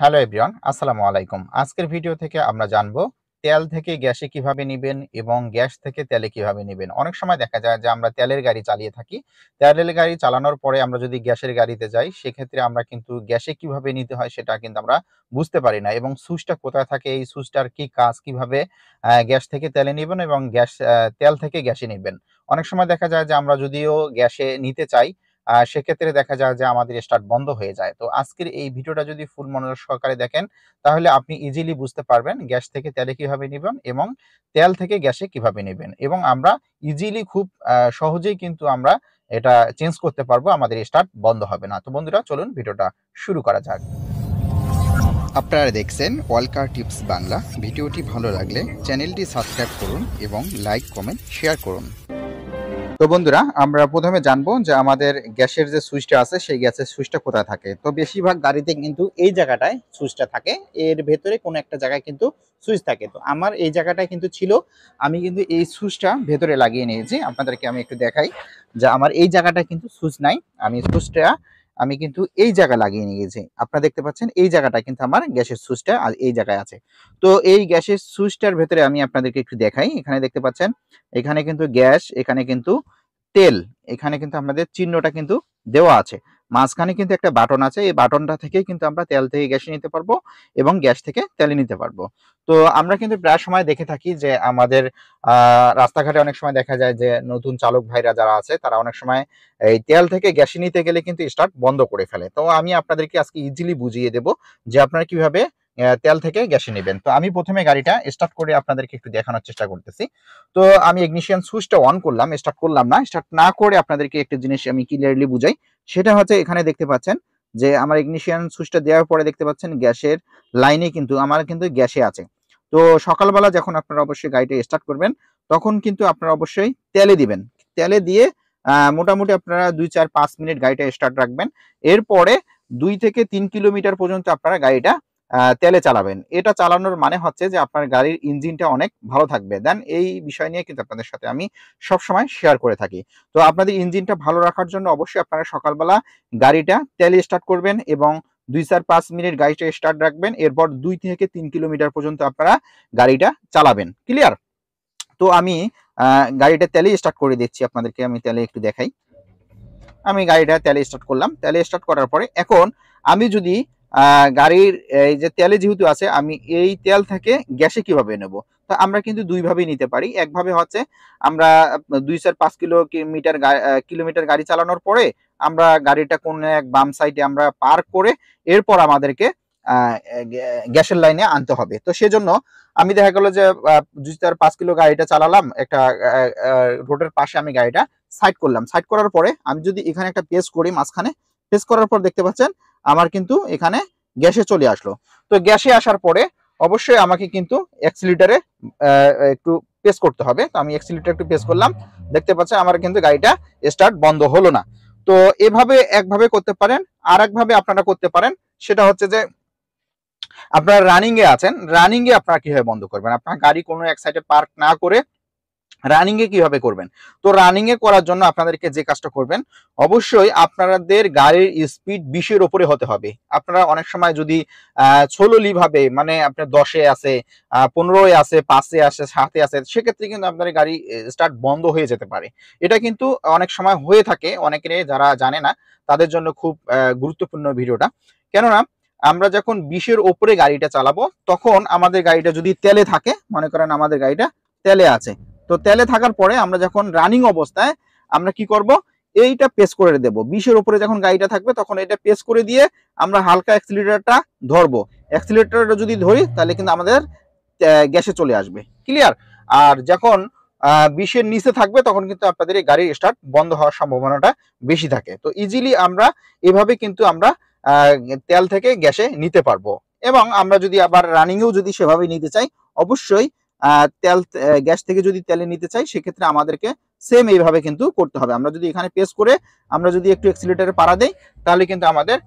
hello everyone আসসালামু আলাইকুম আজকের ভিডিও থেকে আমরা জানবো তেল থেকে গ্যাসে কিভাবে নেবেন এবং গ্যাস থেকে তেলে কিভাবে নেবেন অনেক সময় দেখা যায় যে আমরা তেলের গাড়ি চালিয়ে থাকি তেলের গাড়ি চালানোর পরে আমরা যদি গ্যাসের গাড়িতে যাই সেক্ষেত্রে আমরা কিন্তু গ্যাসে কিভাবে নিতে হয় সেটা কিন্তু আমরা বুঝতে পারি না এবং সুইচটা কোথায় থাকে এই সুইচটার কি কাজ কিভাবে গ্যাস থেকে তেলে নেবেন এবং গ্যাস তেল থেকে গ্যাসে নেবেন অনেক সময় দেখা যায় যে আমরা যদিও গ্যাসে নিতে চাই সেক্ষেত্রে দেখা যায় যে আমাদের স্টার্ট বন্ধ হয়ে যায় তো আজকের এই ভিডিওটা যদি ফুল মনোযোগ সহকারে দেখেন তাহলে আপনি ইজিলি বুঝতে পারবেন গ্যাস থেকে তেলে কিভাবে নেবেন এবং তেল থেকে গ্যাসে কিভাবে নেবেন এবং আমরা ইজিলি খুব সহজেই কিন্তু আমরা এটা চেঞ্জ করতে পারবো আমাদের স্টার্ট বন্ধ হবে না তো বন্ধুরা চলুন ভিডিওটা শুরু করা যাক আপনারা দেখছেন ওয়ালকার টিপস বাংলা ভিডিওটি ভালো লাগলে চ্যানেলটি সাবস্ক্রাইব করুন এবং লাইক কমেন্ট শেয়ার করুন তো বন্ধুরা আমরা প্রথমে জানবো যে আমাদের গ্যাসের যে সুইচটা আছে সেই গ্যাসের সুইচটা কোথায় থাকে তো বেশিরভাগ গাড়িতে কিন্তু এই জায়গাটায় সুইচটা থাকে এর ভেতরে কোনো একটা জায়গায় কিন্তু সুইচ থাকে তো আমার এই জায়গাটায় কিন্তু ছিল আমি কিন্তু এই সুইচটা ভেতরে লাগিয়ে নিয়েছি আপনাদেরকে আমি একটু দেখাই যে আমার এই জায়গাটায় কিন্তু সুইচ নাই আমি সুইচটা আমি কিন্তু এই জায়গা লাগিয়ে নিয়ে গেছি আপনারা দেখতে পাচ্ছেন এই জায়গাটা কিন্তু আমার গ্যাসের সুইচটা এই জায়গায় আছে তো এই গ্যাসের সুইচটার ভেতরে আমি আপনাদেরকে একটু দেখাই এখানে দেখতে পাচ্ছেন এখানে কিন্তু গ্যাস এখানে কিন্তু তেল এখানে কিন্তু আমাদের চিহ্নটা কিন্তু দেওয়া আছে মাঝখানে কিন্তু একটা বাটন আছে এই বাটনটা থেকে কিন্তু আমরা তেল থেকে গ্যাসে নিতে পারবো এবং গ্যাস থেকে তেলে নিতে পারবো তো আমরা কিন্তু প্রায় সময় দেখে থাকি যে আমাদের রাস্তাঘাটে অনেক সময় দেখা যায় যে নতুন চালক ভাইরা যারা আছে তারা অনেক সময় এই তেল থেকে গ্যাসে নিতে গেলে কিন্তু স্টার্ট বন্ধ করে ফেলে তো আমি আপনাদেরকে আজকে ইজিলি বুঝিয়ে দেব যে আপনারা কিভাবে তেল থেকে গ্যাসে নেবেন তো আমি প্রথমে গাড়িটা স্টার্ট করে আপনাদেরকে একটু দেখানোর চেষ্টা করতেছি তো আমি ইগনিশিয়ান সুইচটা অন করলাম স্টার্ট করলাম না স্টার্ট না করে আপনাদেরকে একটা জিনিস আমি ক্লিয়ারলি বুঝাই সেটা হচ্ছে এখানে দেখতে পাচ্ছেন যে আমার ইগনিশিয়ান সুইচটা দেওয়ার পরে দেখতে পাচ্ছেন গ্যাসের লাইনে কিন্তু আমার কিন্তু গ্যাসে আছে তো সকালবেলা যখন আপনারা অবশ্যই গাড়িটা স্টার্ট করবেন তখন কিন্তু আপনারা অবশ্যই তেলে দিবেন তেলে দিয়ে মোটামুটি আপনারা দুই চার পাঁচ মিনিট গাড়িটা স্টার্ট রাখবেন এরপরে দুই থেকে তিন কিলোমিটার পর্যন্ত আপনারা গাড়িটা তেলে চালাবেন এটা চালানোর মানে হচ্ছে যে আপনার গাড়ির ইঞ্জিনটা অনেক ভালো থাকবে দেন এই বিষয় নিয়ে কিন্তু আপনাদের সাথে আমি সবসময় শেয়ার করে থাকি তো আপনাদের ইঞ্জিনটা ভালো রাখার জন্য অবশ্যই আপনারা সকালবেলা গাড়িটা তেলে স্টার্ট করবেন এবং দুই চার পাঁচ মিনিট গাড়িটা স্টার্ট রাখবেন এরপর দুই থেকে তিন কিলোমিটার পর্যন্ত আপনারা গাড়িটা চালাবেন ক্লিয়ার তো আমি গাড়িটা তেলে স্টার্ট করে দিচ্ছি আপনাদেরকে আমি তেলে একটু দেখাই আমি গাড়িটা তেলে স্টার্ট করলাম তেলে স্টার্ট করার পরে এখন আমি যদি গাড়ির এই যে তেলে যেহেতু আছে আমি এই তেল থেকে গ্যাসে কিভাবে নেব তো আমরা কিন্তু দুইভাবে নিতে পারি একভাবে হচ্ছে আমরা দুই চার পাঁচ কিলোমিটার কিলোমিটার গাড়ি চালানোর পরে আমরা গাড়িটা কোন এক বাম সাইডে আমরা পার্ক করে এরপর আমাদেরকে গ্যাসের লাইনে আনতে হবে তো সেজন্য আমি দেখা গেলো যে দুই চার পাঁচ কিলো গাড়িটা চালালাম একটা রোডের পাশে আমি গাড়িটা সাইড করলাম সাইড করার পরে আমি যদি এখানে একটা পেস করি মাঝখানে পেস করার পর দেখতে পাচ্ছেন আমার কিন্তু এখানে গ্যাসে চলে আসলো তো গ্যাসে আসার পরে অবশ্যই আমাকে কিন্তু অ্যাক্সিলিটারে একটু প্রেস করতে হবে তো আমি অ্যাক্সিলিটার একটু প্রেস করলাম দেখতে পাচ্ছেন আমার কিন্তু গাড়িটা স্টার্ট বন্ধ হলো না তো এভাবে একভাবে করতে পারেন আর একভাবে আপনারা করতে পারেন সেটা হচ্ছে যে আপনারা রানিংয়ে আছেন রানিংয়ে আপনারা কীভাবে বন্ধ করবেন আপনার গাড়ি কোনো এক সাইডে পার্ক না করে রানিং এ কিভাবে করবেন তো রানিং এ করার জন্য আপনাদেরকে যে কাজটা করবেন অবশ্যই আপনাদের গাড়ির স্পিড বিশের ওপরে হতে হবে আপনারা অনেক সময় যদি ছোললি ভাবে মানে আপনার দশে আছে পনেরোয় আছে পাঁচে আছে সাতে আছে সেক্ষেত্রে কিন্তু আপনাদের গাড়ি স্টার্ট বন্ধ হয়ে যেতে পারে এটা কিন্তু অনেক সময় হয়ে থাকে অনেকের যারা জানে না তাদের জন্য খুব গুরুত্বপূর্ণ ভিডিওটা কেননা আমরা যখন বিশের ওপরে গাড়িটা চালাবো তখন আমাদের গাড়িটা যদি তেলে থাকে মনে করেন আমাদের গাড়িটা তেলে আছে তো তেলে থাকার পরে আমরা যখন রানিং অবস্থায় আমরা কি করব এইটা পেস করে দেব বিশের উপরে যখন গাড়িটা থাকবে তখন এটা পেস করে দিয়ে আমরা হালকা অ্যাক্সিলেটারটা ধরবো অ্যাক্সিলেটারটা যদি ধরি তাহলে কিন্তু আমাদের গ্যাসে চলে আসবে ক্লিয়ার আর যখন বিশের নিচে থাকবে তখন কিন্তু আপনাদের এই গাড়ির স্টার্ট বন্ধ হওয়ার সম্ভাবনাটা বেশি থাকে তো ইজিলি আমরা এভাবে কিন্তু আমরা তেল থেকে গ্যাসে নিতে পারবো এবং আমরা যদি আবার রানিংয়েও যদি সেভাবে নিতে চাই অবশ্যই তেল গ্যাস থেকে যদি তেলে নিতে চাই সেক্ষেত্রে আমাদেরকে সেম এইভাবে কিন্তু করতে হবে আমরা যদি এখানে পেস করে আমরা যদি একটু এক্সিলেটারে পাড়া দেই তাহলে কিন্তু আমাদের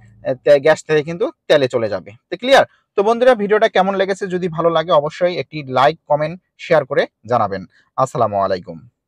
গ্যাস থেকে কিন্তু তেলে চলে যাবে তো ক্লিয়ার তো বন্ধুরা ভিডিওটা কেমন লেগেছে যদি ভালো লাগে অবশ্যই একটি লাইক কমেন্ট শেয়ার করে জানাবেন আসসালামু আলাইকুম